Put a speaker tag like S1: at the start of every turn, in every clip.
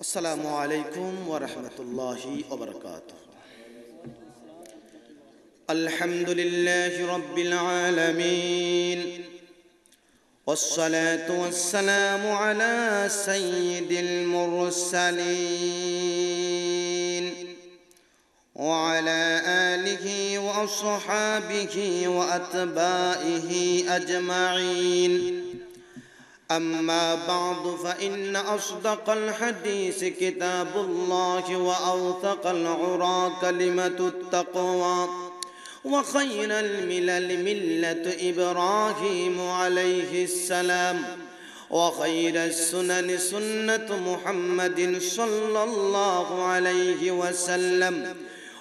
S1: السلام عليكم ورحمة الله وبركاته الحمد لله رب العالمين والصلاة والسلام على سيد المرسلين وعلى آله وأصحابه وأتباعه أجمعين أما بعض فإن أصدق الحديث كتاب الله وأوثق العرى كلمة التقوى وخير الملل ملة إبراهيم عليه السلام وخير السنن سنة محمد صلى الله عليه وسلم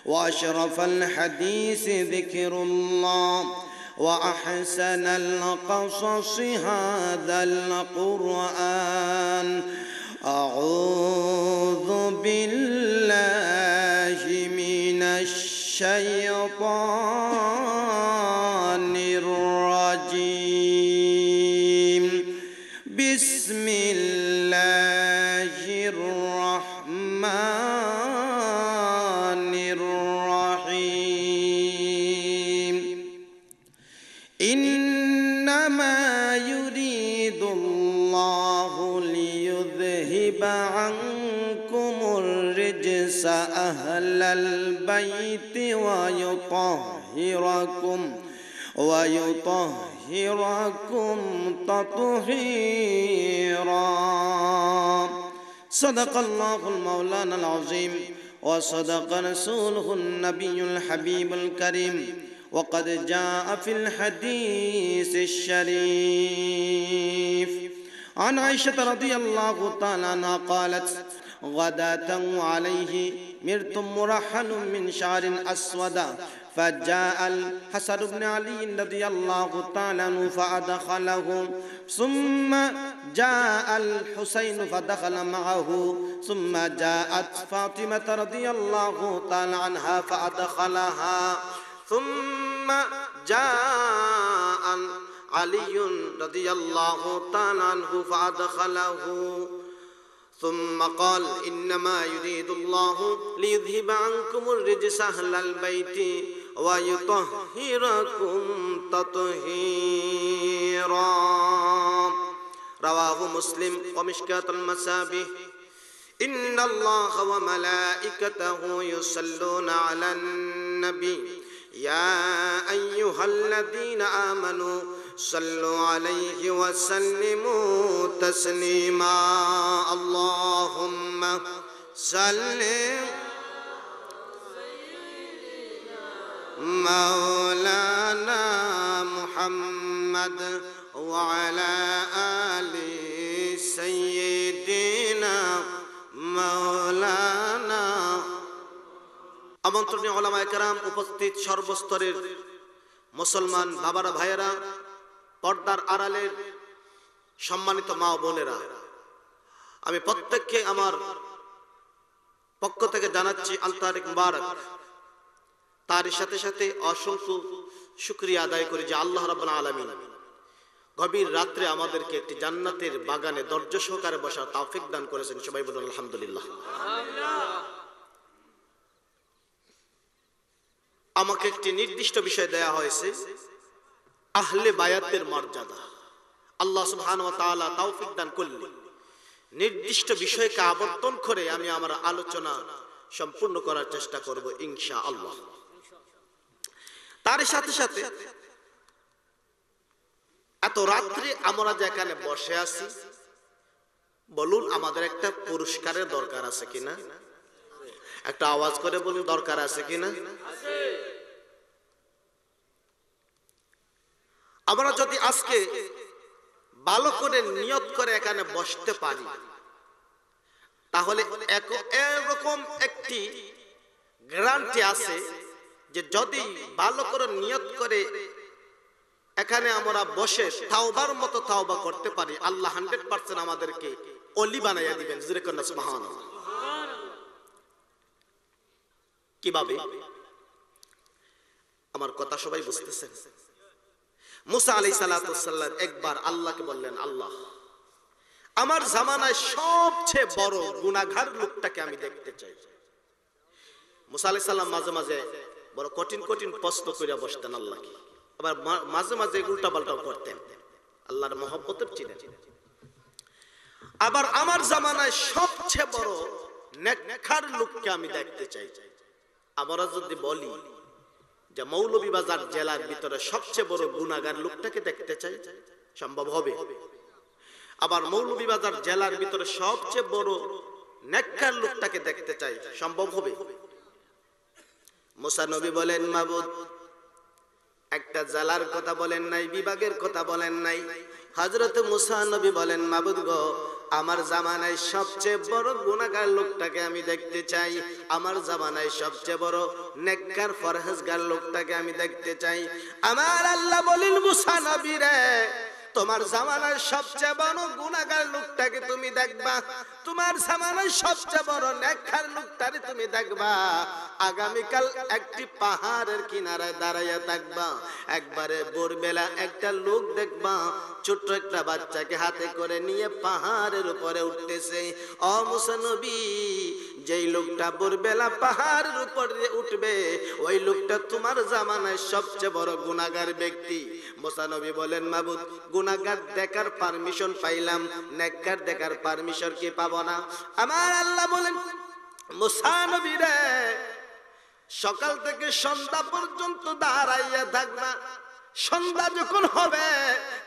S1: وأشرف الحديث ذكر الله وأحسن القصص هذا القرآن أعوذ بالله من الشيطان الرجيم بسم ويطهركم تطهيرا صدق الله المولانا العظيم وصدق رسوله النبي الحبيب الكريم وقد جاء في الحديث الشريف عن عائشة رضي الله تعالى عنها قالت غداة عليه مرت مرحل من شعر أسود فجاء الحسن بن علي رضي الله تعالى عنه فادخله ثم جاء الحسين فدخل معه ثم جاءت فاطمة رضي الله تعالى عنها فأدخلها ثم جاء علي رضي الله تعالى عنه فأدخله ثم قال إنما يريد الله ليذهب عنكم الرجس أهل البيت ويطهركم تطهيرا رواه مسلم ومشكات المسابي إن الله وملائكته يصلون على النبي يا أيها الذين آمنوا صلوا عليه وسلموا تسليما اللهم سلم مولانا محمد وعلى آل سيدنا مولانا আমন্ত্রণীয় ওলামা একরাম উপস্থিত সর্বস্তরের মুসলমান বাবারা ভাইয়েরা পর্দার আড়ালের সম্মানিত মা বোনেরা আমি প্রত্যেককে আমার পক্ষ থেকে জানাচ্ছি আলতারিক মারক তার সাথে সাথে অসংখ্য শুক্রিয়া আদায় করি যে আল্লাহ রাবুল আলমিন গভীর রাত্রে আমাদেরকে একটি জান্নাতের বাগানে দর্জ সহকারে বসা তাফিক দান করেছেন সবাই বলুন আলহামদুলিল্লাহ আমাকে একটি নির্দিষ্ট বিষয় দেয়া হয়েছে আহলে বায়াতের মর্যাদা আল্লাহ সুহান ও তালা তাওফিক দান করলে নির্দিষ্ট বিষয়কে আবর্তন করে আমি আমার আলোচনা সম্পূর্ণ করার চেষ্টা করব ইনশা আল্লাহ তার সাথে সাথে এত রাত্রে আমরা যেখানে বসে আছি বলুন আমাদের একটা পুরস্কারের দরকার আছে কিনা একটা আওয়াজ করে বলুন দরকার আছে কিনা আমরা যদি আজকে ভালো করে নিয়ত করে এখানে বসতে পারি তাহলে এরকম একটি গ্রান্টি আছে যে যদি ভালো করে নিয়ত করে এখানে আমরা বসে তাওবার মতো তাওবা করতে পারি আল্লাহ হান্ড্রেড পার্সেন্ট আমাদেরকে অলি বানাইয়া দিবেন জিরেকন্না সুবাহান কিভাবে আমার কথা সবাই বুঝতেছেন মুসা আলি সালাতাম একবার আল্লাহকে বললেন আল্লাহ আমার জামানায় সবচেয়ে বড় গুণাঘার লোকটাকে আমি দেখতে চাই মুসা আলি সাল্লাম মাঝে মাঝে বড় কঠিন কঠিন প্রশ্ন করে বসতেন আল্লাহকে আবার মাঝে মাঝে উল্টা পাল্টা করতেন আল্লাহর মহব্বতের ছিলেন আবার আমার জামানায় সবচেয়ে বড় নেখার লোককে আমি দেখতে চাই আমরা যদি বলি যে মৌলভীবাজার জেলার ভিতরে সবচেয়ে বড় গুণাগার লোকটাকে দেখতে চাই সম্ভব হবে আবার মৌলভীবাজার জেলার ভিতরে সবচেয়ে বড় নেককার লোকটাকে দেখতে চাই সম্ভব হবে মোসা নবী বলেন মাবুদ একটা জালার কথা বলেন নাই বিভাগের কথা বলেন নাই হজরত মুসা নবী বলেন মাবুদ গো আমার জামানায় সবচেয়ে বড় গুণাগার লোকটাকে আমি দেখতে চাই আমার জামানায় সবচেয়ে বড় নেককার ফরহেজগার লোকটাকে আমি দেখতে চাই আমার আল্লাহ বলিল মুসা নবী রে তোমার জামানার সবচেয়ে বড় গুণাগার লোকটাকে তুমি দেখবা তোমার জামানার সবচেয়ে বড় নেখার লোকটারে তুমি দেখবা আগামীকাল একটি পাহাড়ের কিনারায় দাঁড়াইয়া দেখবা একবারে ভোরবেলা একটা লোক দেখবা ছোট্ট একটা বাচ্চাকে হাতে করে নিয়ে পাহাড়ের উপরে উঠতেছে অমুসানবী যেই লোকটা ভোরবেলা পাহাড়ের উপর উঠবে ওই লোকটা তোমার জামানায় সবচেয়ে বড় গুণাগার ব্যক্তি মোসানবী বলেন মাবুদ গুণাগার দেখার পারমিশন পাইলাম নেককার দেখার পারমিশন কি পাবো না আমার আল্লাহ বলেন মোসানবী রে সকাল থেকে সন্ধ্যা পর্যন্ত দাঁড়াইয়া থাকবা সন্ধ্যা যখন হবে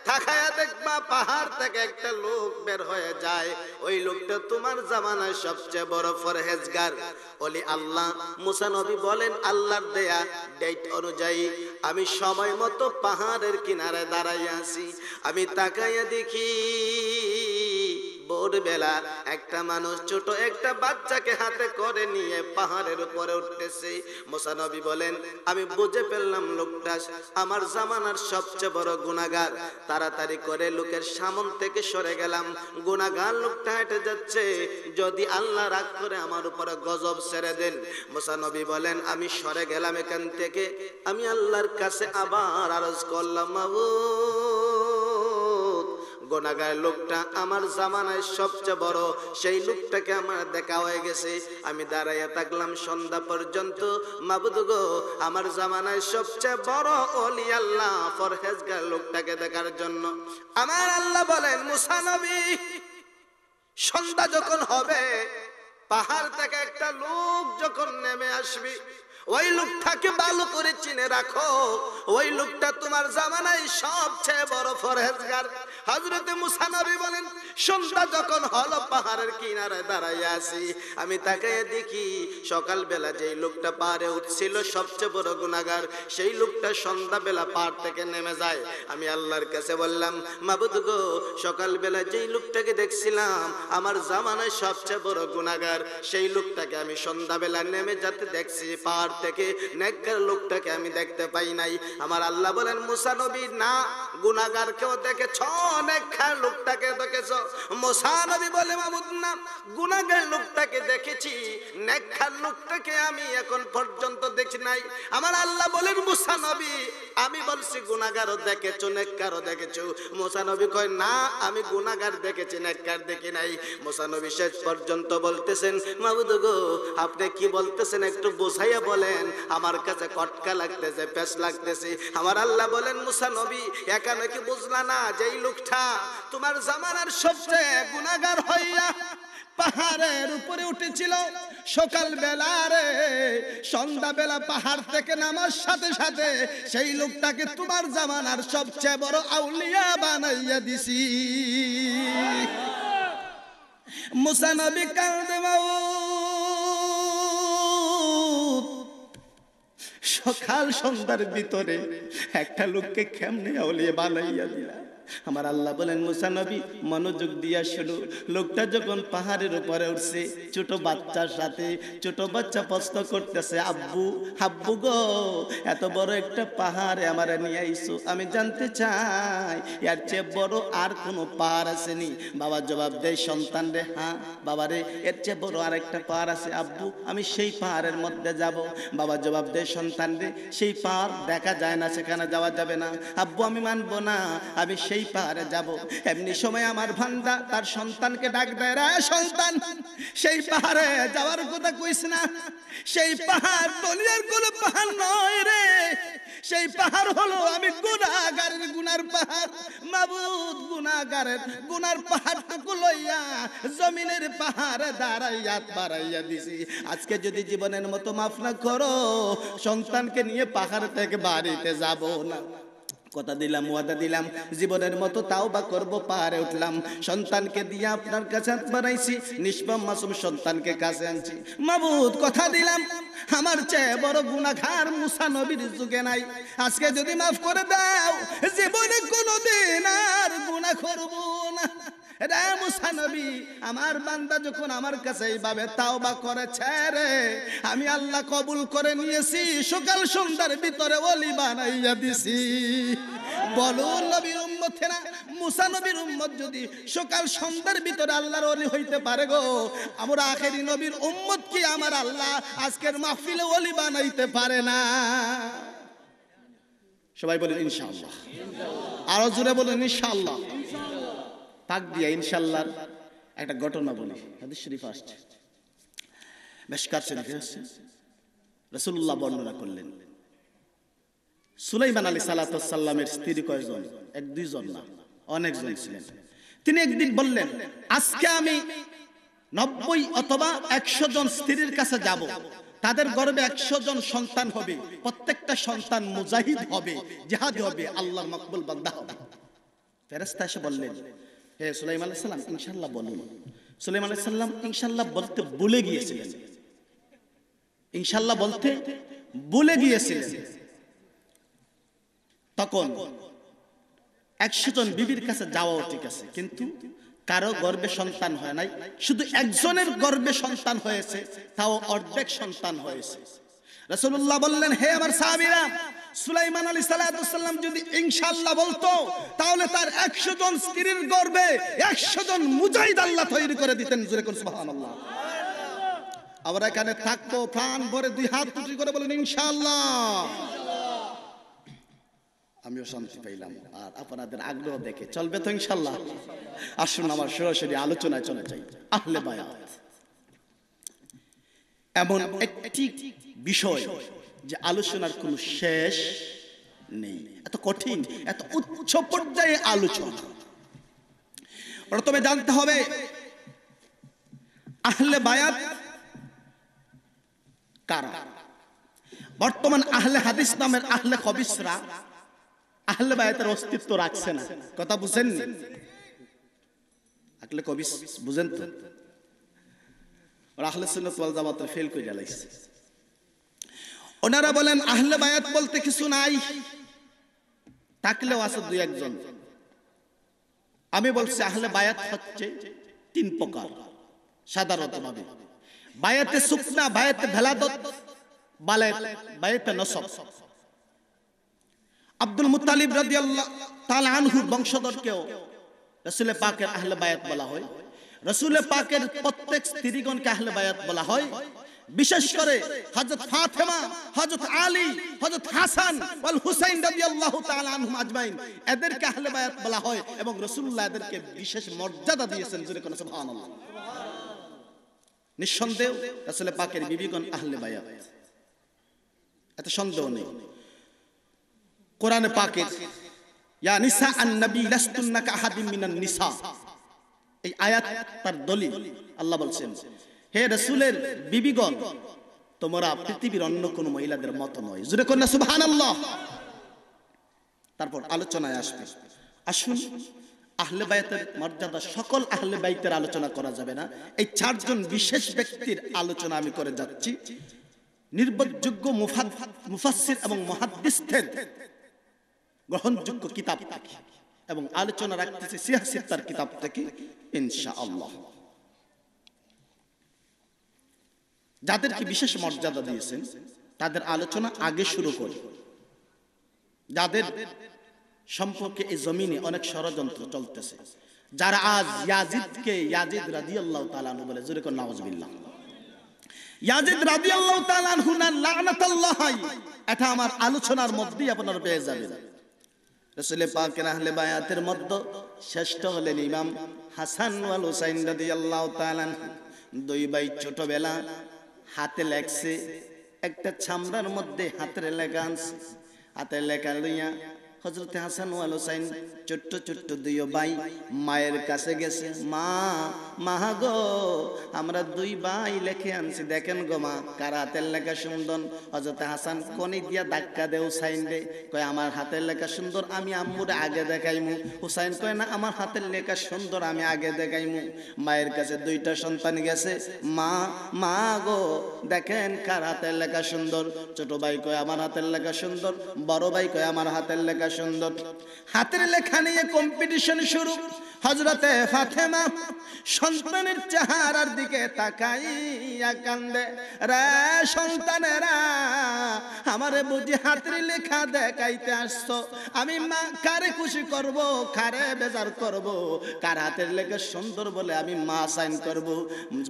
S1: থাকায়া দেখবা পাহাড় থেকে একটা লোক বের হয়ে যায় ওই লোকটা তোমার জামানায় সবচেয়ে বড় ফরহেজগার বলি আল্লাহ মুসা নবী বলেন আল্লাহর দেয়া ডেট অনুযায়ী আমি সময় মতো পাহাড়ের কিনারে দাঁড়াইয়া আছি আমি তাকাইয়া দেখি ভোরবেলা একটা মানুষ ছোট একটা বাচ্চাকে হাতে করে নিয়ে পাহাড়ের উপরে উঠতেছে মোসানবী বলেন আমি বুঝে ফেললাম লোকটা আমার জামানার সবচেয়ে বড় গুণাগার তাড়াতাড়ি করে লোকের সামন থেকে সরে গেলাম গুণাগার লোকটা হেঁটে যাচ্ছে যদি আল্লাহ রাগ করে আমার উপরে গজব ছেড়ে দেন মোসানবী বলেন আমি সরে গেলাম এখান থেকে আমি আল্লাহর কাছে আবার আরজ করলাম মাবু গোনাগায় লোকটা আমার জামানায় সবচেয়ে বড় সেই লোকটাকে আমার দেখা হয়ে গেছে আমি দাঁড়াইয়া থাকলাম সন্ধ্যা পর্যন্ত মাবুদুগো আমার জামানায় সবচেয়ে বড় অলি আল্লাহ ফরহেজগার লোকটাকে দেখার জন্য আমার আল্লাহ বলেন মুসানবী সন্ধ্যা যখন হবে পাহাড় থেকে একটা লোক যখন নেমে আসবি ওই লোকটাকে ভালো করে চিনে রাখো ওই লোকটা তোমার জামানায় সবচেয়ে বড় ফরহেজগার হজরতে মুসানবী বলেন সন্ধ্যা যখন হল পাহাড়ের কিনারে দাঁড়াই আছি আমি তাকে দেখি সকাল বেলা যেই লোকটা পাহাড়ে উঠছিল সবচেয়ে বড় গুণাগার সেই লোকটা সন্ধ্যা বেলা পাহাড় থেকে নেমে যায় আমি আল্লাহর কাছে বললাম মাবুদ গো সকাল বেলা যেই লোকটাকে দেখছিলাম আমার জামানায় সবচেয়ে বড় গুণাগার সেই লোকটাকে আমি সন্ধ্যা বেলা নেমে যাতে দেখছি পাহাড় থেকে নেকর লোকটাকে আমি দেখতে পাই নাই আমার আল্লাহ বলেন মুসানবী না গুণাগার কেউ দেখেছ অনেক খায় লোকটাকে দেখেছ মোসানবী বলে মামুদ না গুণাগার লোকটাকে দেখেছি নেখার লোকটাকে আমি এখন পর্যন্ত দেখি নাই আমার আল্লাহ বলেন মুসানবী আমি বলছি গুণাগারও দেখেছো নেককারও দেখেছো মোসানবী কয় না আমি গুণাগার দেখেছি নেককার দেখি নাই মোসানবী শেষ পর্যন্ত বলতেছেন মাহবুদ গো আপনি কি বলতেছেন একটু বোঝাইয়া বলেন আমার কাছে কটকা লাগতেছে পেশ লাগতেছে আমার আল্লাহ বলেন মুসানবী একা নাকি বুঝলা না যেই লোক উঠা তোমার জামানার সবচেয়ে গুণাগার হইয়া পাহাড়ের উপরে উঠেছিল সকাল বেলারে সন্ধ্যা বেলা পাহাড় থেকে নামার সাথে সাথে সেই লোকটাকে তোমার জামানার সবচেয়ে বড় আউলিয়া বানাইয়া দিছি মুসানবি কাল কান্দে সকাল সন্ধ্যার ভিতরে একটা লোককে কেমনে আউলিয়া বানাইয়া দিলা আমার আল্লাহ বলেন মুসানবী মনোযোগ দিয়া শুনো লোকটা যখন পাহাড়ের উপরে উঠছে ছোট বাচ্চার সাথে ছোট বাচ্চা প্রশ্ন করতেছে আব্বু হাব্বু গো এত বড় একটা পাহাড়ে আমার নিয়ে আইসো আমি জানতে চাই এর চেয়ে বড় আর কোনো পাহাড় আসেনি বাবা জবাব দেয় সন্তান রে হ্যাঁ বাবা রে এর চেয়ে বড় আর একটা পাহাড় আছে আব্বু আমি সেই পাহাড়ের মধ্যে যাব বাবা জবাব দেয় সন্তান রে সেই পাহাড় দেখা যায় না সেখানে যাওয়া যাবে না আব্বু আমি মানবো না আমি সেই সেই পার যাব এমনি সময় আমার ভান্দা তার সন্তানকে ডাক দেয় রে সন্তান সেই পাহাড়ে যাওয়ার কথা কইস না সেই পাহাড় দুনিয়ার কোন পাহাড় নয় রে সেই পাহাড় হলো আমি গুনাগারের গুনার পাহাড় মাবুদ গুনাগারের গুনার পাহাড়টুকু লইয়া জমিনের পাহাড়ে দাঁড়াইয়া বাড়াইয়া দিছি আজকে যদি জীবনের মতো মাফ না করো সন্তানকে নিয়ে পাহাড় থেকে বাড়িতে যাব না কথা দিলাম ওয়াদা দিলাম জীবনের মতো তাও বা করবো পাহাড়ে উঠলাম সন্তানকে দিয়ে আপনার কাছে হাত বাড়াইছি নিষ্পাম মাসুম সন্তানকে কাছে আনছি মাবুদ কথা দিলাম আমার চেয়ে বড় গুণাঘার মুসা নবীর যুগে নাই আজকে যদি মাফ করে দাও জীবনে কোনোদিন আর গুণা করব না রে মুসা নবী আমার বান্দা যখন আমার কাছে এইভাবে তাওবা করেছে রে আমি আল্লাহ কবুল করে নিয়েছি সকাল সন্ধ্যার ভিতরে অলি বানাইয়া দিছি বলুন নবীর না মুসা নবীর উম্মত যদি সকাল সন্ধ্যার ভিতরে আল্লাহর অলি হইতে পারে গো আমরা আখেরি নবীর উম্মত কি আমার আল্লাহ আজকের মা মাহফিলে ওলি বানাইতে পারে না সবাই বলেন ইনশাআল্লাহ আরো জোরে বলেন ইনশাআল্লাহ তাক দিয়া ইনশাআল্লাহ একটা ঘটনা বলি হাদিস শরীফ আসছে বেশ মেশকার শরীফে আসছে রাসূলুল্লাহ বর্ণনা করলেন সুলাইমান আলী সালাতামের স্ত্রী কয়জন এক দুইজন না অনেকজন ছিলেন তিনি একদিন বললেন আজকে আমি নব্বই অথবা একশো জন স্ত্রীর কাছে যাব তাদের গর্বে একশো জন সন্তান হবে প্রত্যেকটা সন্তান মুজাহিদ হবে জেহাদি হবে আল্লাহর মকবুল বান্দা হবে ফেরেস্তা এসে বললেন হে সুলাইম আলাহ সাল্লাম ইনশাল্লাহ বলুন সুলাইম আলাহ সাল্লাম ইনশাল্লাহ বলতে ভুলে গিয়েছিলেন ইনশাল্লাহ বলতে ভুলে গিয়েছিলেন তখন একশো জন বিবির কাছে যাওয়াও ঠিক আছে কিন্তু কারো গর্বে সন্তান হয় নাই শুধু একজনের গর্বে সন্তান হয়েছে তাও অর্ধেক সন্তান হয়েছে রসুল্লাহ বললেন হে আমার সাহাবিরা সুলাইমান আলী সালাম যদি ইনশাল্লাহ বলতো তাহলে তার একশো জন স্ত্রীর গর্বে একশো জন মুজাহিদ আল্লাহ তৈরি করে দিতেন জুরে আল্লাহ এখানে থাকতো প্রাণ ভরে দুই হাত তুটি করে বলেন ইনশাল্লাহ আমিও শান্তি পাইলাম আর আপনাদের আগ্রহ দেখে চলবে তো ইনশাল্লাহ আসুন আমার সরাসরি আলোচনায় চলে যাই আহলে বায়াত এমন একটি বিষয় যে আলোচনার কোনো শেষ নেই এত কঠিন এত উচ্চ পর্যায়ে আলোচনা প্রথমে জানতে হবে আহলে বায়াত কারা বর্তমান আহলে হাদিস নামের আহলে কবিসরা আহলে বায়াতের অস্তিত্ব রাখছে না কথা বুঝেন আকলে কবি বুঝেন তো আহলে সুন্নাত ওয়াল জামাতের ফেল কই জ্বালাইছে ওনারা বলেন আহলে বায়াত বলতে কিছু নাই থাকলেও আছে দুই একজন আমি বলছি আহলে বায়াত হচ্ছে তিন প্রকার সাধারণত ভাবে বায়াতে সুকনা বায়াতে ভেলাদত বালে বায়াতে নসব আব্দুল মুতালিব রাজি আল্লাহ তাল আনহুর বংশধর কেও রসুলের পাকের আহলে বায়াত বলা হয় রসুলের পাকের প্রত্যেক স্ত্রীগণকে আহলে বায়াত বলা হয় বিশেষ করে হজরত ফাতেমা হজরত আলী হজরত হাসান ওয়াল হুসাইন রাদিয়াল্লাহু তাআলা আনহুম আজমাইন এদেরকে আহলে বায়াত বলা হয় এবং রাসূলুল্লাহ এদেরকে বিশেষ মর্যাদা দিয়েছেন জোরে কোন সুবহানাল্লাহ নিঃসন্দেহ রাসূলের পাকের বিবিগণ আহলে বায়াত এত সন্দেহ নেই কোরআন পাকের ইয়া নিসা আন নবী লাস্তুন্নাকা আহাদিম মিনান নিসা এই আয়াত তার দলিল আল্লাহ বলছেন হে রাসূলের বিবিগণ তোমরা পৃথিবীর অন্য কোন মহিলাদের মত নয় জুড়ে কন্যা সুবহানাল্লাহ তারপর আলোচনায় আসবে আসুন আহলে বাইতের মর্যাদা সকল আহলে বাইতের আলোচনা করা যাবে না এই চারজন বিশেষ ব্যক্তির আলোচনা আমি করে যাচ্ছি নির্ভরযোগ্য মুফাদ মুফাসসির এবং মুহাদ্দিসদের গ্রহণযোগ্য কিতাব থেকে এবং আলোচনা রাখতেছে রাখতেছি সিয়াসিত্তার কিতাব থেকে ইনশা আল্লাহ যাদেরকে বিশেষ মর্যাদা দিয়েছেন তাদের আলোচনা আগে শুরু করি যাদের সম্পর্কে এই জমিনে অনেক ষড়যন্ত্র চলতেছে যারা আজ ইয়াজিদকে ইয়াজিদ রাজি আল্লাহ আনহু বলে জোরে কর নাউজুবিল্লাহ ইয়াজিদ রাদিয়াল্লাহু তাআলা আনহু না লানাতাল্লাহ এটা আমার আলোচনার মধ্যেই আপনার পেয়ে যাবেন রসুল পাকের আহলে বায়াতের মধ্য শ্রেষ্ঠ হলেন ইমাম হাসান ওয়াল হুসাইন রাদি আল্লাহ তালান দুই ভাই ছোটবেলা হাতে লেখছে একটা ছামড়ার মধ্যে হাতের লেখা আনছে হাতের লেখা লইয়া হজরত হাসান ওয়াল হোসাইন ছোট্ট ছোট্ট দুই ভাই মায়ের কাছে গেছে মা মা গো আমরা দুই ভাই লেখে আনছি দেখেন গো মা কার হাতের লেখা সুন্দর হজরত হাসান কনে দিয়া ধাক্কা দে হুসাইন রে কয় আমার হাতের লেখা সুন্দর আমি আম্মুর আগে দেখাইমু হুসাইন কয় না আমার হাতের লেখা সুন্দর আমি আগে দেখাইমু মায়ের কাছে দুইটা সন্তান গেছে মা মা গো দেখেন কার হাতের লেখা সুন্দর ছোট ভাই কয় আমার হাতের লেখা সুন্দর বড় ভাই কয় আমার হাতের লেখা সুন্দর হাতের লেখা নিয়ে কম্পিটিশন শুরু হজরতে ফাতেমা সন্তানের চেহারার দিকে তাকাইয়া কান্দে রে সন্তানেরা আমারে বুঝি হাতের লেখা দেখাইতে আসছো আমি মা কারে খুশি করব কারে বেজার করব কার হাতের লেখা সুন্দর বলে আমি মা সাইন করব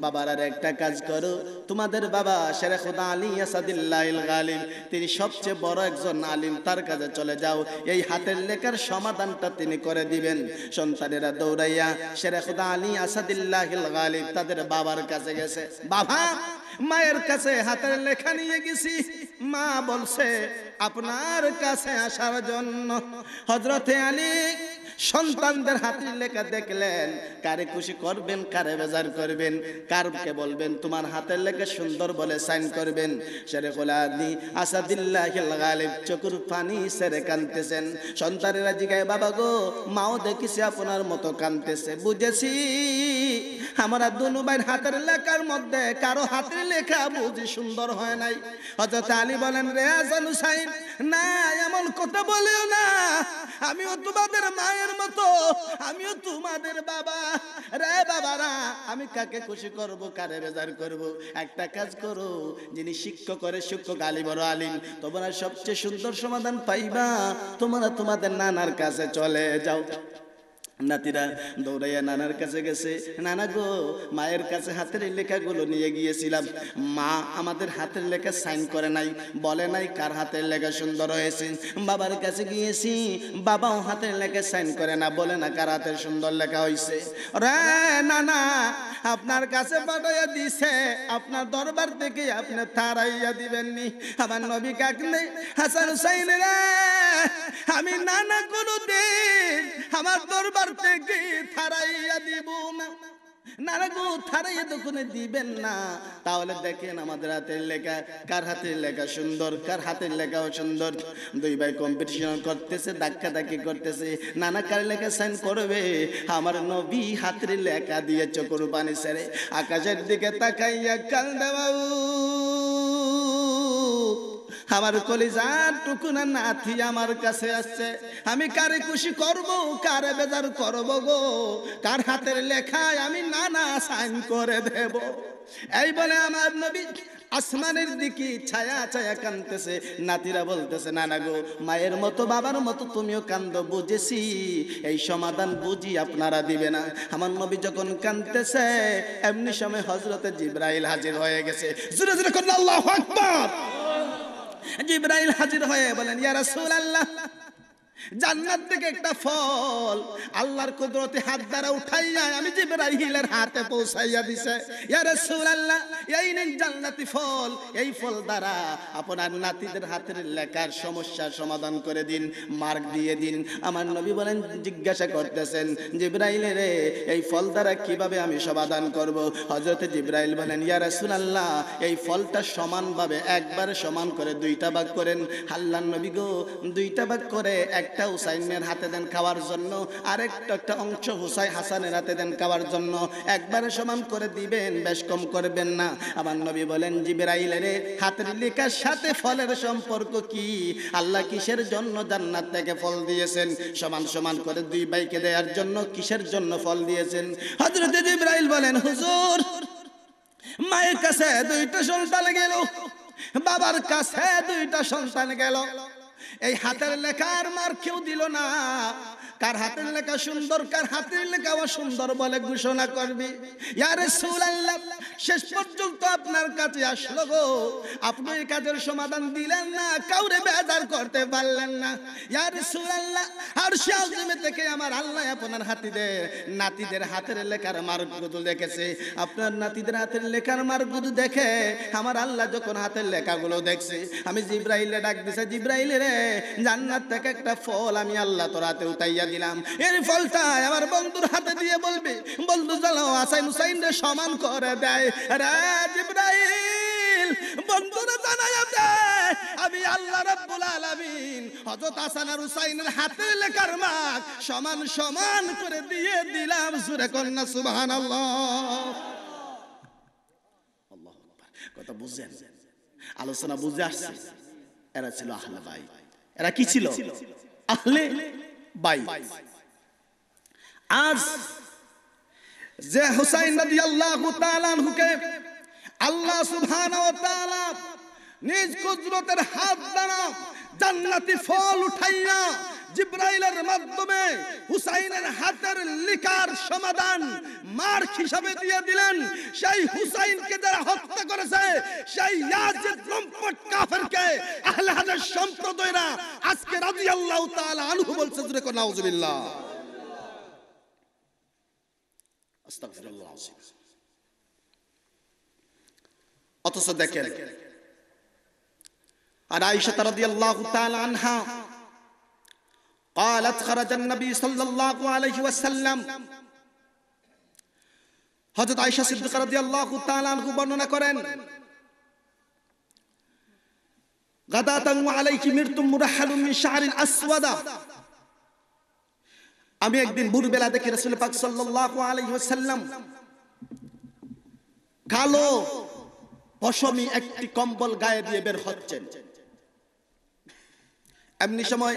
S1: বাবার আর একটা কাজ করো তোমাদের বাবা শেরে খোদা আলী আসাদিল্লাহ গালিম তিনি সবচেয়ে বড় একজন আলিম তার কাছে চলে যাও এই হাতের লেখার সমাধানটা তিনি করে দিবেন সন্তানেরা দৌড়াইয়া শেরে খুদা আলী আসাদুল্লাহিল গালিব তাদের বাবার কাছে গেছে বাবা মায়ের কাছে হাতের লেখা নিয়ে গেছি মা বলছে আপনার কাছে আসার জন্য হজরতে আলী সন্তানদের হাতের লেখা দেখলেন কারে খুশি করবেন কারে বেজার করবেন কারকে বলবেন তোমার হাতের লেখা সুন্দর বলে সাইন করবেন সেরে কোলাদি আসাদিল্লাহ গালিব চকুর পানি সেরে কানতেছেন সন্তানেরা জিগায় বাবা গো মাও দেখিছে আপনার মতো কানতেছে বুঝেছি আমরা দুনু ভাইয়ের হাতের লেখার মধ্যে কারো হাতের লেখা বুঝি সুন্দর হয় নাই হজরত আলী বলেন রে হাসান হুসাইন না এমন কথা বলিও না আমিও তোমাদের মায়ের বাবার মতো আমিও তোমাদের বাবা রে বাবারা আমি কাকে খুশি করব কারে বেজার করব একটা কাজ করো যিনি শিক্ষক করে শিক্ষক আলী বড় আলিম তোমরা সবচেয়ে সুন্দর সমাধান পাইবা তোমরা তোমাদের নানার কাছে চলে যাও নাতিরা দৌড়াইয়া নানার কাছে গেছে নানা গো মায়ের কাছে হাতের লেখাগুলো নিয়ে গিয়েছিলাম মা আমাদের হাতের লেখা সাইন করে নাই বলে নাই কার হাতের লেখা সুন্দর হয়েছে বাবার কাছে গিয়েছি বাবাও হাতের লেখা সাইন করে না বলে না কার হাতের সুন্দর লেখা হয়েছে রে নানা আপনার কাছে পাঠাইয়া দিছে আপনার দরবার থেকে আপনি তারাইয়া দিবেননি আমার নবী নেই হাসান হুসাইন রে আমি নানা গুরুদেব আমার দরবার থেকে থারাইয়া দিব না দিবেন না তাহলে দেখেন আমাদের হাতের লেখা কার হাতের লেখা সুন্দর কার হাতের লেখাও সুন্দর দুই ভাই কম্পিটিশন করতেছে ধাক্কাধাক্কি করতেছে নানা কার লেখা সাইন করবে আমার নবী হাতের লেখা দিয়ে চকুর সেরে আকাশের দিকে তাকাইয়া কাল বাবু আমার কলিজার টুকুনা নাথি আমার কাছে আসছে আমি কারে খুশি করব কারে বেজার করব গো কার হাতের লেখায় আমি নানা সাইন করে দেব এই বলে আমার নবী আসমানের দিকে ছায়া ছায়া কান্দতেছে নাতিরা বলতেছে না না গো মায়ের মতো বাবার মতো তুমিও কান্দ বুঝেছি এই সমাধান বুঝি আপনারা দিবে না আমার নবী যখন কান্দতেছে এমনি সময় হজরতে জিব্রাইল হাজির হয়ে গেছে জুড়ে জুড়ে করলে আল্লাহ আকবার জিব্রাইল হাজির হয়ে বলেন ইয়া রাসূলুল্লাহ জান্নাত থেকে একটা ফল আল্লাহর কুদরতে হাত দ্বারা উঠাইয়া আমি জিব্রাইলের হাতে পৌঁছাইয়া দিছে ইয়া রাসূলুল্লাহ এই নিন জান্নাতি ফল এই ফল দ্বারা আপনার নাতিদের হাতের লেখার সমস্যার সমাধান করে দিন মার্ক দিয়ে দিন আমার নবী বলেন জিজ্ঞাসা করতেছেন জিব্রাইলের এই ফল দ্বারা কিভাবে আমি সমাধান করব হযরত জিব্রাইল বলেন ইয়া রাসূলুল্লাহ এই ফলটা সমানভাবে একবার সমান করে দুইটা ভাগ করেন হাল্লান নবী গো দুইটা ভাগ করে এক একটা হুসাইনের হাতে দেন খাওয়ার জন্য আরেকটা একটা অংশ হুসাই হাসানের হাতে দেন খাওয়ার জন্য একবারে সমান করে দিবেন বেশ কম করবেন না আমার নবী বলেন জিবরাইলের হাতের লেখার সাথে ফলের সম্পর্ক কি আল্লাহ কিসের জন্য জান্নাত থেকে ফল দিয়েছেন সমান সমান করে দুই ভাইকে দেওয়ার জন্য কিসের জন্য ফল দিয়েছেন হজরত জিবরাইল বলেন হুজুর মায়ের কাছে দুইটা সন্তান গেল বাবার কাছে দুইটা সন্তান গেল এই হাতের লেখার মার কেউ দিল না কার হাতের লেখা সুন্দর কার হাতের লেখা সুন্দর বলে ঘোষণা করবে ইয়ারে সুলাল্লাহ শেষ পর্যন্ত আপনার কাছে আসলো গো আপনি এই কাজের সমাধান দিলেন না কাউরে বেজার করতে পারলেন না ইয়ারে সুলাল্লাহ আর শাহজিমে থেকে আমার আল্লাহ আপনার হাতিদের নাতিদের হাতের লেখার মার্গুদু দেখেছে আপনার নাতিদের হাতের লেখার মার্গুদু দেখে আমার আল্লাহ যখন হাতের লেখাগুলো দেখছে আমি জিব্রাইলে ডাক দিছে জিব্রাইলে রে জান্নাত থেকে একটা ফল আমি আল্লাহ তোর হাতে উঠাইয়া দিলাম এর ফলটা আমার বন্ধুর হাতে দিয়ে বলবে বন্ধু চলো আসাইন হুসাইন রে সমান করে দেয় রাজ ইব্রাহিম জানাইয়া দেয় আমি আল্লাহ আলামিন হযরত হাসান আর হুসাইনের হাতে লেখার সমান সমান করে দিয়ে দিলাম সুরে কন্যা সুবহানাল্লাহ কথা আলোচনা বুঝে আসছে এরা ছিল আহলে ভাই এরা কি ছিল আহলে বাইশ আজ যে হুসাইন রাজি আল্লাহ তালানহুকে আল্লাহ সুবহান নিজ কুদরতের হাত দ্বারা জান্নাতি ফল উঠাইয়া জিব্রাইলের মাধ্যমে হুসাইনের হাতের লিকার সমাধান মার্ক হিসাবে দিয়ে দিলেন সেই হুসাইনকে যারা হত্যা করেছে সেই কাফেরকে আহলে সম্প্রদায়রা আজকে রাদিয়াল্লাহু তাআলা আনহু বলছে জুরে কো নাউজুবিল্লাহ অথচ দেখেন আর আয়েশা রাদিয়াল্লাহু তাআলা আনহা قالت خرج النبي صلى الله عليه وسلم حضرت عائشه আয়েশা رضی রাদিয়াল্লাহু تعالی আনহু বর্ণনা করেন গাদাতান عليك আলাইহি مرحل من شعر শাআরিল আমি একদিন ভোরবেলা দেখি রাসূল পাক সাল্লাল্লাহু আলাইহি ওয়াসাল্লাম কালো পশমী একটি কম্বল গায়ে দিয়ে বের হচ্ছেন এমনি সময়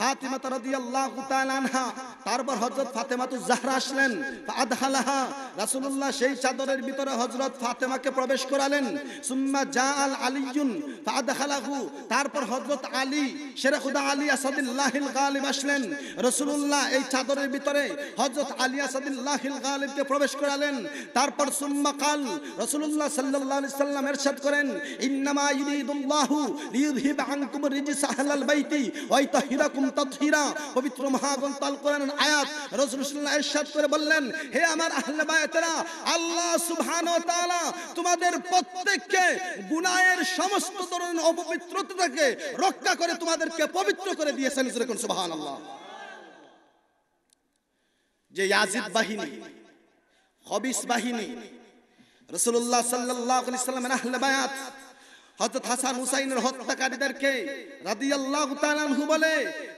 S1: ফাতিমা রাদিয়াল্লাহু তাআলা আনহা তারপর হযরত জাহরা আসলেন রাসূলুল্লাহ সেই চাদরের ভিতরে হযরত প্রবেশ করালেন সুম্মা জাআল আলিয়ুন ফাদখালাহু তারপর হযরত আলী আলী গালিব আসলেন রাসূলুল্লাহ এই চাদরের ভিতরে হযরত আলী গালিবকে প্রবেশ করালেন তারপর সুম্মা কাল রাসূলুল্লাহ সাল্লাল্লাহু আলাইহি সাল্লাম ইরশাদ করেন ইন্নামা ইউরিদুল্লাহু লিইউযহিবা আনকুম আহলাল বাইতি ওয়া তাতহিরা পবিত্র মহাগ্রন্থ আল কোরআন আয়াত রাসূলুল্লাহ ইরশাদ করে বললেন হে আমার আহলে বায়াতেরা আল্লাহ সুবহানাহু ওয়া তাআলা তোমাদের প্রত্যেককে গুনাহের সমস্ত ধরনের অপবিত্রতা থেকে রক্ষা করে তোমাদেরকে পবিত্র করে দিয়েছেন যেরকম সুবহানাল্লাহ যে ইয়াজিদ বাহিনী খবিস বাহিনী রাসূলুল্লাহ সাল্লাল্লাহু আলাইহি সাল্লামের আহলে বায়াত হজরত হাসান হুসাইনের হত্যাকারীদেরকে রাদিয়াল্লাহু তাআলাহু বলে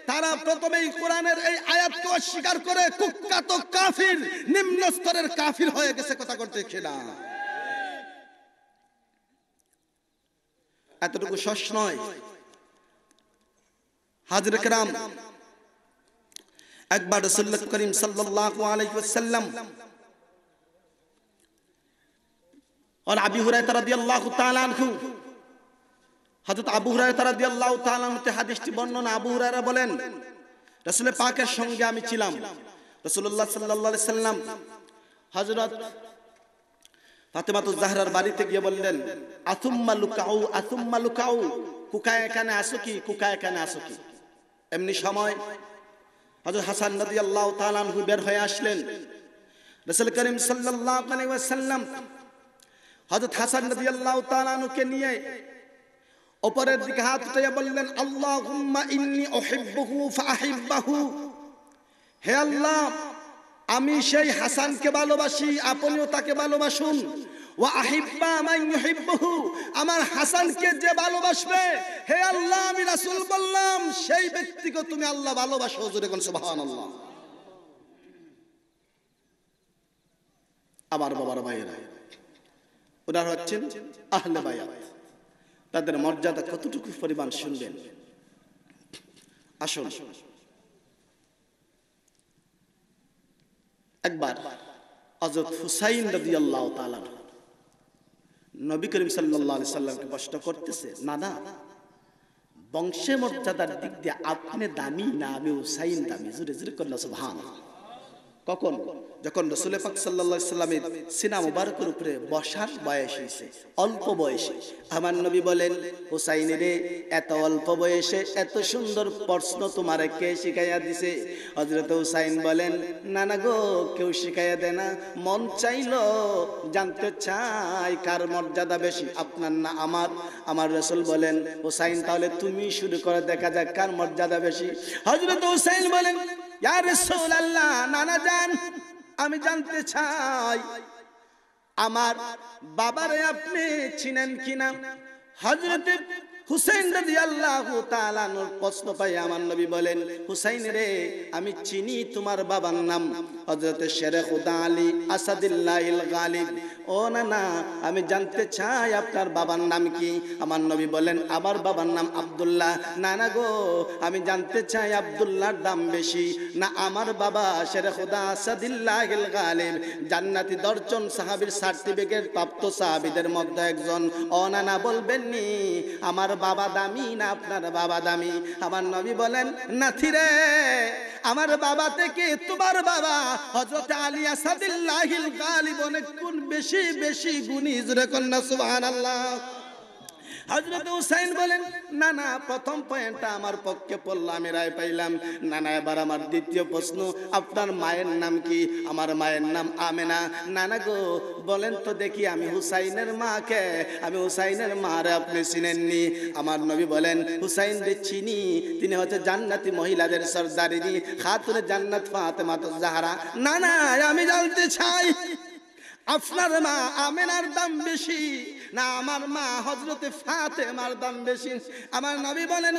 S1: তারা প্রথমেই কোরআনের এই আয়াতকে অস্বীকার করে কুখ্যাত কাফির নিম্ন স্তরের কাফির হয়ে গেছে কথা করতে খেলা এতটুকু শেষ নয় হাজরে কেরাম একবার রসুল্লাহ করিম সাল্লাল্লাহু আলাইহি ওয়াসাল্লাম আর আবি হুরায়রা রাদিয়াল্লাহু তাআলা আনহু হজরত আবু হুরায়রা রাদিয়াল্লাহু তাআলা হতে হাদিসটি বর্ণনা আবু হুরায়রা বলেন রাসূল পাকের সঙ্গে আমি ছিলাম রাসূলুল্লাহ সাল্লাল্লাহু আলাইহি সাল্লাম হযরত ফাতেমাতুজ জাহরার বাড়িতে গিয়ে বললেন আতুম্মা লুকাউ আথুম্মা লুকাউ কুকায় এখানে আসো কি কুকায় এখানে আসো কি এমনি সময় হজরত হাসান রাদিয়াল্লাহু তাআলা আনহু বের হয়ে আসলেন রসুল করিম সাল্লাল্লাহু আলাইহি ওয়াসাল্লাম হযরত হাসান নদী আল্লাহ আনহুকে নিয়ে অপরের দিকে হাত উঠাইয়া বললেন আল্লাহ ইন্নি অহিব্বহু ফাহিব্বাহু হে আল্লাহ আমি সেই হাসানকে ভালোবাসি আপনিও তাকে ভালোবাসুন ও আহিব্বা মাইহিব্বহু আমার হাসানকে যে ভালোবাসবে হে আল্লাহ আমি রাসূল বললাম সেই ব্যক্তিকে তুমি আল্লাহ ভালোবাসো জোরে কোন সুবহানাল্লাহ আমার বাবার ভাইয়েরা ওনার হচ্ছেন আহলে বায়াত তাদের মর্যাদা কতটুকু পরিমাণ শুনবেন আসুন একবার অজত হুসাইন রবি আল্লাহ নবী করিম সাল্লাহ সাল্লামকে কষ্ট করতেছে না না বংশে মর্যাদার দিক দিয়ে আপনি দামি না আমি হুসাইন দামি জুড়ে জুড়ে করল ভাঙ কখন যখন রসুল পাক সাল্লা সাল্লামের সিনা মুবারকের উপরে বসার বয়স হয়েছে অল্প বয়সে আমার নবী বলেন হুসাইন রে এত অল্প বয়সে এত সুন্দর প্রশ্ন তোমার কে শিখাইয়া দিছে হজরত হুসাইন বলেন না না গো কেউ শিখাইয়া দেয় না মন চাইল জানতে চাই কার মর্যাদা বেশি আপনার না আমার আমার রসুল বলেন হুসাইন তাহলে তুমি শুরু করে দেখা যাক কার মর্যাদা বেশি হজরত হুসাইন বলেন আমি জানতে চাই আমার বাবারে আপনি চিনেন কিনা হজরত হুসেন রাজি আল্লাহ প্রশ্ন পাই আমার নবী বলেন হুসাইন রে আমি চিনি তোমার বাবার নাম হজরত আলী গালিব ও না না আমি জানতে চাই আপনার বাবার নাম কি আমার নবী বলেন আমার বাবার নাম আবদুল্লাহ না না গো আমি জানতে চাই আবদুল্লাহর দাম বেশি না আমার বাবা শেরে খুদা আসাদিল্লাহ গালিব জান্নাতি দর্জন সাহাবির সার্টিফিকেট প্রাপ্ত সাহাবিদের মধ্যে একজন ও না না বলবেননি আমার বাবা দামি না আপনার বাবা দামি আমার নবী বলেন রে আমার বাবা থেকে তোমার বাবা হজরত আলী আসাদুল্লাহিল গালিব অনেক কোন বেশি বেশি গুণী জুরে কন্যা সুবহানাল্লাহ হজরত হুসাইন বলেন না না প্রথম পয়েন্টটা আমার পক্ষে পড়লো আমি রায় পাইলাম না না এবার আমার দ্বিতীয় প্রশ্ন আপনার মায়ের নাম কি আমার মায়ের নাম আমেনা না গো বলেন তো দেখি আমি হুসাইনের মাকে আমি হুসাইনের মারে আপনি চিনেননি আমার নবী বলেন হুসাইন রে চিনি তিনি হচ্ছে জান্নাতি মহিলাদের সর্দারিনী খাতুনে জান্নাত ফাতে মাতো জাহারা না না আমি জানতে চাই আপনার মা আমেনার দাম বেশি না আমার মা হজরতে ফাতেমার দাম বেশি আমার নবী বলেন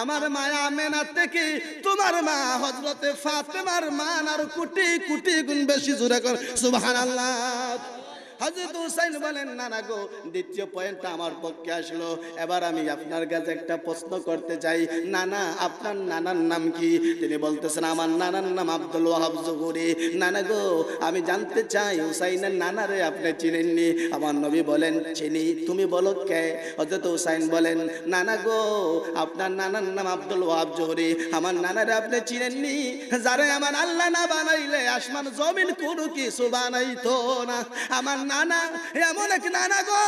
S1: আমার মায়া মেনা থেকে তোমার মা হজরতে ফাতেমার মান আর কোটি কোটি গুণ বেশি জুড়ে কর আল্লাহ হজরত হুসাইন বলেন না না গো দ্বিতীয় পয়েন্টটা আমার পক্ষে আসলো এবার আমি আপনার কাছে একটা প্রশ্ন করতে চাই নানা আপনার নানার নাম কি তিনি বলতেছেন আমার নানার নাম আব্দুল ওয়াহাব জহুরি নানা গো আমি জানতে চাই হুসাইনের নানারে আপনি চিনেননি আমার নবী বলেন চিনি তুমি বলো কে হজরত হুসাইন বলেন নানা গো আপনার নানার নাম আব্দুল ওয়াহাব জহুরি আমার নানারে আপনি চিনেননি যারা আমার আল্লাহ না বানাইলে আসমান জমিন কোনো কিছু বানাইতো না আমার নানা এমন এক নানা গো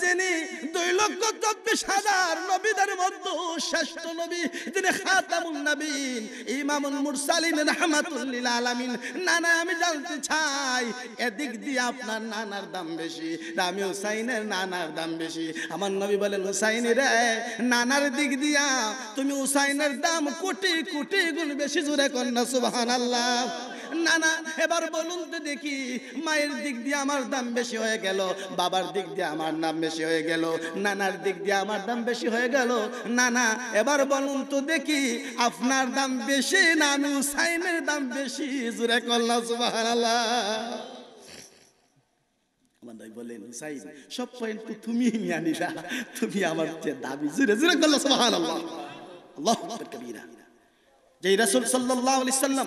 S1: যিনি দুই লক্ষ চব্বিশ হাজার নবীদের মধ্যে শ্রেষ্ঠ নবী যিনি খাতামুল নবীন ইমামুল মুরসালিন রহমাতুল্লিল আলামিন নানা আমি জানতে চাই এদিক দিয়ে আপনার নানার দাম বেশি আমি হুসাইনের নানার দাম বেশি আমার নবী বলেন হুসাইন রে নানার দিক দিয়া তুমি হুসাইনের দাম কোটি কোটি গুণ বেশি জুড়ে কন্যা সুবহানাল্লাহ আল্লাহ না না এবার বলুন তো দেখি মায়ের দিক দিয়ে আমার দাম বেশি হয়ে গেল বাবার দিক দিয়ে আমার নাম বেশি হয়ে গেল নানার দিক দিয়ে আমার দাম বেশি হয়ে গেল না না এবার বলুন তো দেখি আপনার দাম বেশি নানু আমি দাম বেশি জুড়ে করলাম সুবাহ বলেন হুসাইন সব পয়েন্ট তো তুমি নিয়ে তুমি আমার যে দাবি জুড়ে জুড়ে করলো সুবহানাল্লাহ আল্লাহু আকবার কবীরা যেই রাসূল সাল্লাল্লাহু আলাইহি সাল্লাম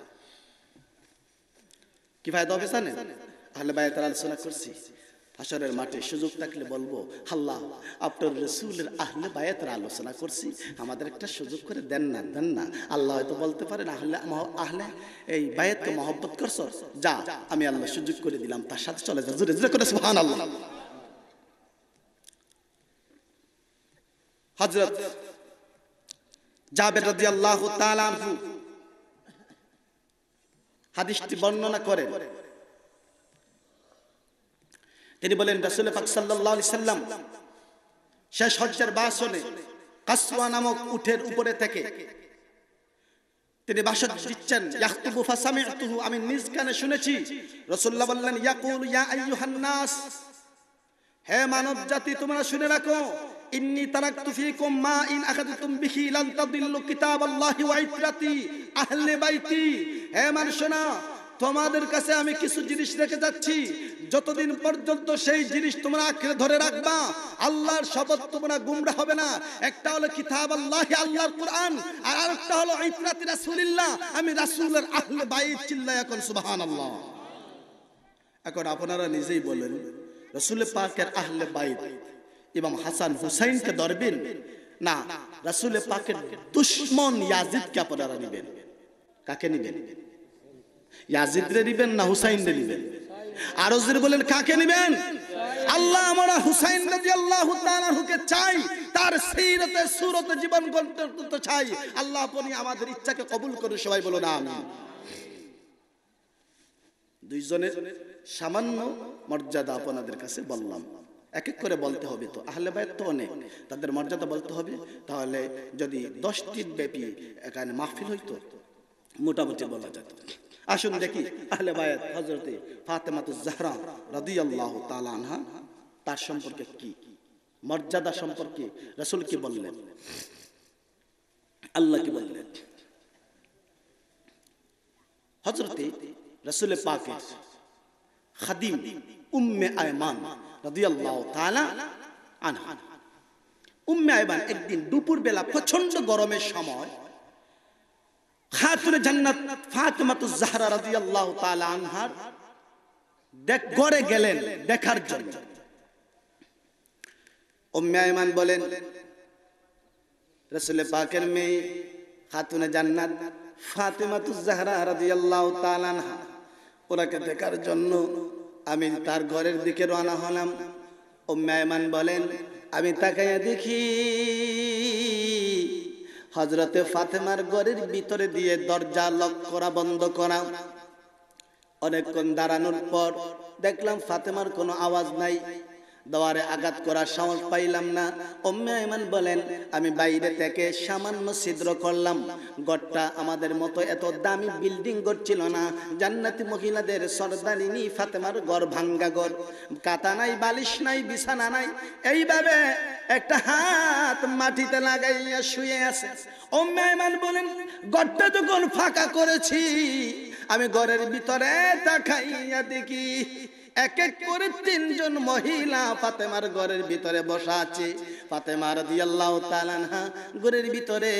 S1: কি ফায়দা হবে জানেন আহলে বাইরে আলোচনা করছি হাসরের মাঠে সুযোগ থাকলে বলবো আল্লাহ আপনার রসুলের আহলে বায়াতের আলোচনা করছি আমাদের একটা সুযোগ করে দেন না দেন না আল্লাহ হয়তো বলতে পারেন আহলে আহলে এই বায়াতকে মহব্বত করছো যা আমি আল্লাহ সুযোগ করে দিলাম তার সাথে চলে যা জুড়ে জুড়ে করে সুহান আল্লাহ হজরত জাবের রাজি আল্লাহ হাদিসটি বর্ণনা করেন তিনি বলেন রাসুল পাক সাল্লাহ সাল্লাম শেষ হজ্জার বাসনে কাসওয়া নামক উঠের উপরে থেকে তিনি বাসত দিচ্ছেন ইয়াহতুবু ফাসামিতুহু আমি নিজ কানে শুনেছি রাসূলুল্লাহ বললেন ইয়াকুল ইয়া আইয়ুহান নাস হে মানবজাতি তোমরা শুনে রাখো ইন্নি তারাকতু ফীকুম মা ইন আখাযতুম বিহি লান তাদিল্লু কিতাবাল্লাহি ওয়া ইতরাতি আহলে বাইতি হে তোমাদের কাছে আমি কিছু জিনিস রেখে যাচ্ছি যতদিন পর্যন্ত সেই জিনিস তোমরা আঁকড়ে ধরে রাখবা আল্লাহর শপথ তোমরা গুমরা হবে না একটা হলো কিতাব আল্লাহ আল্লাহর কোরআন আর আরেকটা হলো ইতরাতি রাসূলিল্লাহ আমি রাসূলের আহলে বাইত চিল্লাই এখন সুবহানাল্লাহ এখন আপনারা নিজেই বলেন রাসূল পাকের আহলে বাইত ইমাম হাসান হুসাইনকে ধরবেন না রাসুল পাকের দুশ্মন ইয়াজিদকে আপনারা নিবেন কাকে নিবেন ইয়াজিদরে নিবেন না রে নিবেন আরো যদি বলেন কাকে নিবেন আল্লাহ আমরা হুসাইন রাদিয়াল্লাহু তাআলাহুকে চাই তার সিরাতে সুরতে জীবন গড়তে চাই আল্লাহ আপনি আমাদের ইচ্ছাকে কবুল করে সবাই বলুন না আমিন দুইজনের সামান্য মর্যাদা আপনাদের কাছে বললাম এক এক করে বলতে হবে তো আহলে বায়ত তো অনেক তাদের মর্যাদা বলতে হবে তাহলে যদি দশটির ব্যাপী এখানে মাহফিল হইতো মোটামুটি বলা যেত আসুন দেখি আহলে বায়াত হজরতে ফাতেমাতুজ জাহরা রাদি আল্লাহ আনহা তার সম্পর্কে কি মর্যাদা সম্পর্কে রসুল কি বললেন আল্লাহ কি বললেন হজরতে রাসূল পাকে খাদিম উম্মে আয়মান রাদিয়াল্লাহু একদিন দুপুর বেলা গরমের সময় জান্নাত জাহরা দেখ গেলেন দেখার জন্য উম্মে বলেন রসুল পাকের মেয়ে খাতুনে জান্নাত ফাতেমাতুজ জাহারা রাদিয়াল্লাহু তাআলা আনহা ওনাকে দেখার জন্য আমি তার ঘরের দিকে রওনা হলাম ও মেহমান বলেন আমি তাকে দেখি হজরতে ফাতেমার ঘরের ভিতরে দিয়ে দরজা লক করা বন্ধ করা অনেকক্ষণ দাঁড়ানোর পর দেখলাম ফাতেমার কোনো আওয়াজ নাই দেওয়ারে আঘাত করার সাহস পাইলাম না অম্মে আইমান বলেন আমি বাইরে থেকে সামান্য ছিদ্র করলাম গড়টা আমাদের মতো এত দামি বিল্ডিং গড় ছিল না জান্নাতি মহিলাদের সর্দারিনী ফাতেমার গড় ভাঙ্গা গড় কাতা নাই বালিশ নাই বিছানা নাই এইভাবে একটা হাত মাটিতে লাগাইয়া শুয়ে আছে অম্মে আইমান বলেন গড়টা যখন ফাঁকা করেছি আমি ঘরের ভিতরে তাকাইয়া দেখি এক এক করে তিনজন মহিলা ফাতেমার ঘরের ভিতরে বসা আছে ফাতেমার দিয়াল্লাহ তালানহা ঘরের ভিতরে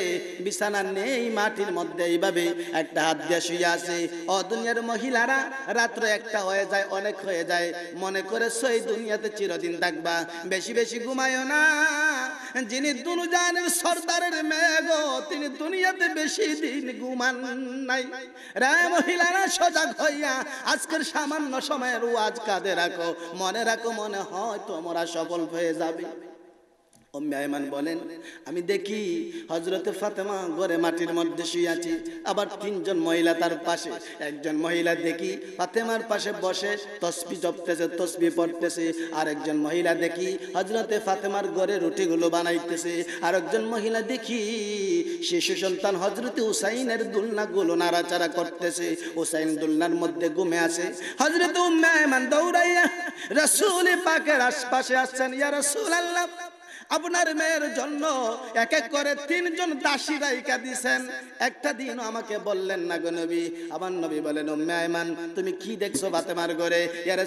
S1: বিছানা নেই মাটির মধ্যে এইভাবে একটা হাত দিয়ে শুয়ে আছে অ দুনিয়ার মহিলারা রাত্র একটা হয়ে যায় অনেক হয়ে যায় মনে করে সই দুনিয়াতে চিরদিন থাকবা বেশি বেশি ঘুমায়ও না যিনি দুনুজানের সর্দারের মেয়ে গো তিনি দুনিয়াতে বেশি দিন ঘুমান নাই রায় মহিলারা সজাগ হইয়া আজকের সামান্য সময়ের ওয়াজ কাঁধে রাখো মনে রাখো মনে হয় তোমরা সফল হয়ে যাবে বলেন আমি দেখি হজরতে ফাতেমা ঘরে মাটির মধ্যে শুয়ে আবার তিনজন মহিলা তার পাশে একজন মহিলা দেখি ফাতেমার পাশে বসে তসবি জপতেছে তসবি পড়তেছে আর একজন মহিলা দেখি হজরতে ফাতেমার ঘরে রুটিগুলো বানাইতেছে আর একজন মহিলা দেখি শিশু সন্তান হজরতে হুসাইনের দুলনাগুলো নাড়াচাড়া করতেছে হুসাইন দুলনার মধ্যে ঘুমে আছে হজরত উম্মে আয়মান দৌড়াইয়া রসুল পাকের আশপাশে আসছেন ইয়া রসুল আল্লাহ আপনার মেয়ের জন্য এক এক করে তিনজন দাসী রাইকা দিছেন একটা দিন আমাকে বললেন না গো নবী আমার নবী বলেন ও মেয়মান তুমি কি দেখছো বাতেমার ঘরে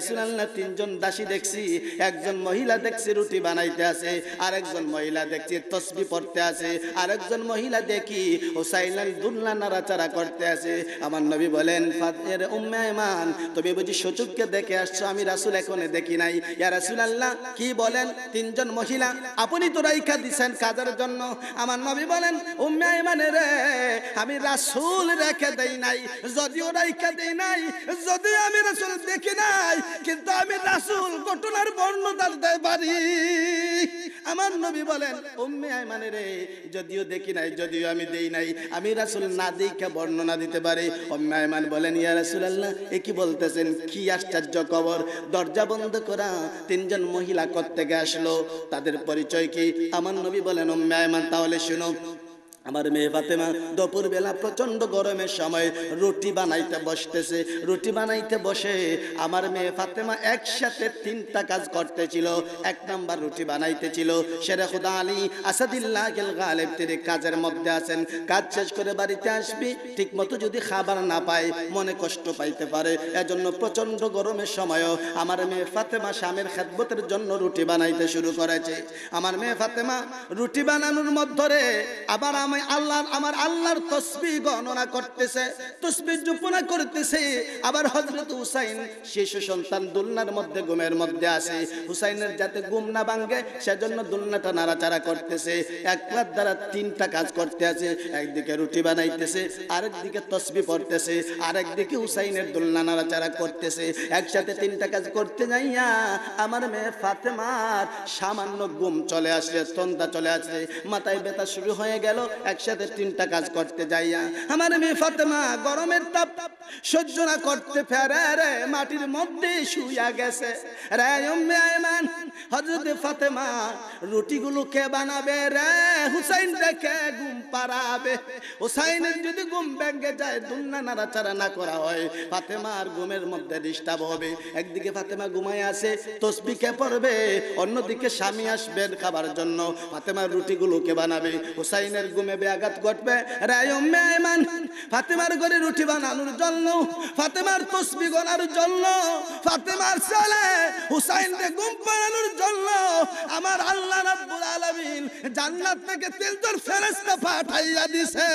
S1: শুনাল না তিনজন দাসী দেখছি একজন মহিলা দেখছি রুটি বানাইতে আছে আরেকজন মহিলা দেখছি তসবি পড়তে আছে আরেকজন মহিলা দেখি ও সাইলাল দুল্লা নাড়াচাড়া করতে আছে আমার নবী বলেন ফাতের ও মেয়মান তুমি বুঝি সচুককে দেখে আসছো আমি রাসুল এখনে দেখি নাই শুনাল না কি বলেন তিনজন মহিলা আপু আপনি তো রাইখা দিছেন কাজের জন্য আমার নবী বলেন উম্মে আইমানে রে আমি রাসুল রেখে দেই নাই যদিও রেখে দেই নাই যদি আমি রাসুল দেখি নাই কিন্তু আমি রাসুল ঘটনার বর্ণনা দিতে পারি আমার নবী বলেন উম্মে আইমানে রে যদিও দেখি নাই যদিও আমি দেই নাই আমি রাসুল না দেখে বর্ণনা দিতে পারি উম্মে আইমান বলেন ইয়া রাসূলুল্লাহ এ কি বলতেছেন কি আশ্চর্য কবর দরজা বন্ধ করা তিনজন মহিলা থেকে আসলো তাদের পরিচয় কি আমার নবী বলেন উম্মে আইমান তাহলে শুনো আমার মেয়ে ফাতেমা দুপুর বেলা প্রচন্ড গরমের সময় রুটি বানাইতে বসতেছে রুটি বানাইতে বসে আমার মেয়ে ফাতেমা একসাথে তিনটা কাজ করতেছিল এক নাম্বার রুটি বানাইতেছিল সেরে খুদা আলী আসাদুল্লাহ গেল গালেব তিনি কাজের মধ্যে আছেন কাজ শেষ করে বাড়িতে আসবি ঠিক মতো যদি খাবার না পায় মনে কষ্ট পাইতে পারে এজন্য প্রচন্ড গরমের সময়ও আমার মেয়ে ফাতেমা স্বামীর খেদবতের জন্য রুটি বানাইতে শুরু করেছে আমার মেয়ে ফাতেমা রুটি বানানোর মধ্যে আবার আমার আমি আল্লাহর আমার আল্লাহর তসবি গণনা করতেছে তসবি জুপনা করতেছে আবার হজরত হুসাইন শিশু সন্তান দুলনার মধ্যে ঘুমের মধ্যে আসে হুসাইনের যাতে ঘুম না ভাঙ্গে সেজন্য দুলনাটা নাড়াচাড়া করতেছে একবার দ্বারা তিনটা কাজ করতে আছে একদিকে রুটি বানাইতেছে আরেকদিকে তসবি পড়তেছে আরেকদিকে হুসাইনের দুলনা নাড়াচাড়া করতেছে একসাথে তিনটা কাজ করতে যাইয়া আমার মেয়ে ফাতেমার সামান্য ঘুম চলে আসে তন্দা চলে আসে মাথায় বেতা শুরু হয়ে গেল একসাথে তিনটা কাজ করতে যাইয়া আমার মেয়ে ফাতেমা গরমের তাপ সহ্য না করতে ফেরে রে মাটির মধ্যে শুয়া গেছে রে উম্মে আয়মান হযরত ফাতেমা রুটিগুলো কে বানাবে রে হুসাইন দেখে ঘুম পাড়াবে হুসাইনের যদি ঘুম ব্যাঙ্গে যায় দুন্না নাড়াচাড়া না করা হয় ফাতেমার ঘুমের মধ্যে ডিস্টার্ব হবে একদিকে ফাতেমা ঘুমায় আছে তসবি কে পড়বে অন্যদিকে স্বামী আসবেন খাবার জন্য ফাতেমার রুটিগুলো কে বানাবে হুসাইনের ঘুমে নেবে আঘাত ঘটবে রায়মান ফাতেমার ঘরে রুটি বানানোর জন্য ফাতেমার তসবি গনার জন্য ফাতেমার ছেলে হুসাইন গুম পাড়ানোর জন্য আমার আল্লাহ রাব্বুল আলামিন জান্নাত থেকে তিনজন ফেরেশতা পাঠাইয়া দিছে